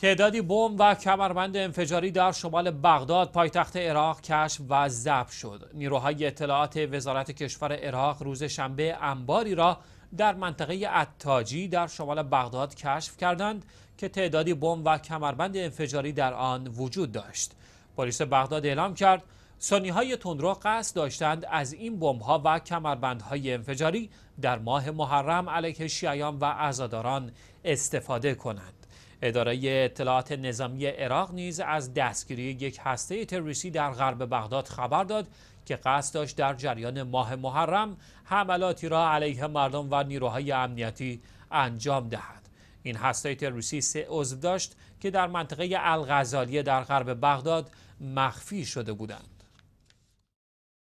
تعدادی بمب و کمربند انفجاری در شمال بغداد پایتخت عراق کشف و ضبط شد نیروهای اطلاعات وزارت کشور عراق روز شنبه انباری را در منطقه اتاجی در شمال بغداد کشف کردند که تعدادی بمب و کمربند انفجاری در آن وجود داشت پلیس بغداد اعلام کرد سنی های تندرو قصد داشتند از این بمب ها و کمربند های انفجاری در ماه محرم علیه شیعیان و عزاداران استفاده کنند اداره اطلاعات نظامی عراق نیز از دستگیری یک هسته تروریستی در غرب بغداد خبر داد که قصد داشت در جریان ماه محرم حملاتی را علیه مردم و نیروهای امنیتی انجام دهد این هسته تروریستی سه عضو داشت که در منطقه الغزالیه در غرب بغداد مخفی شده بودند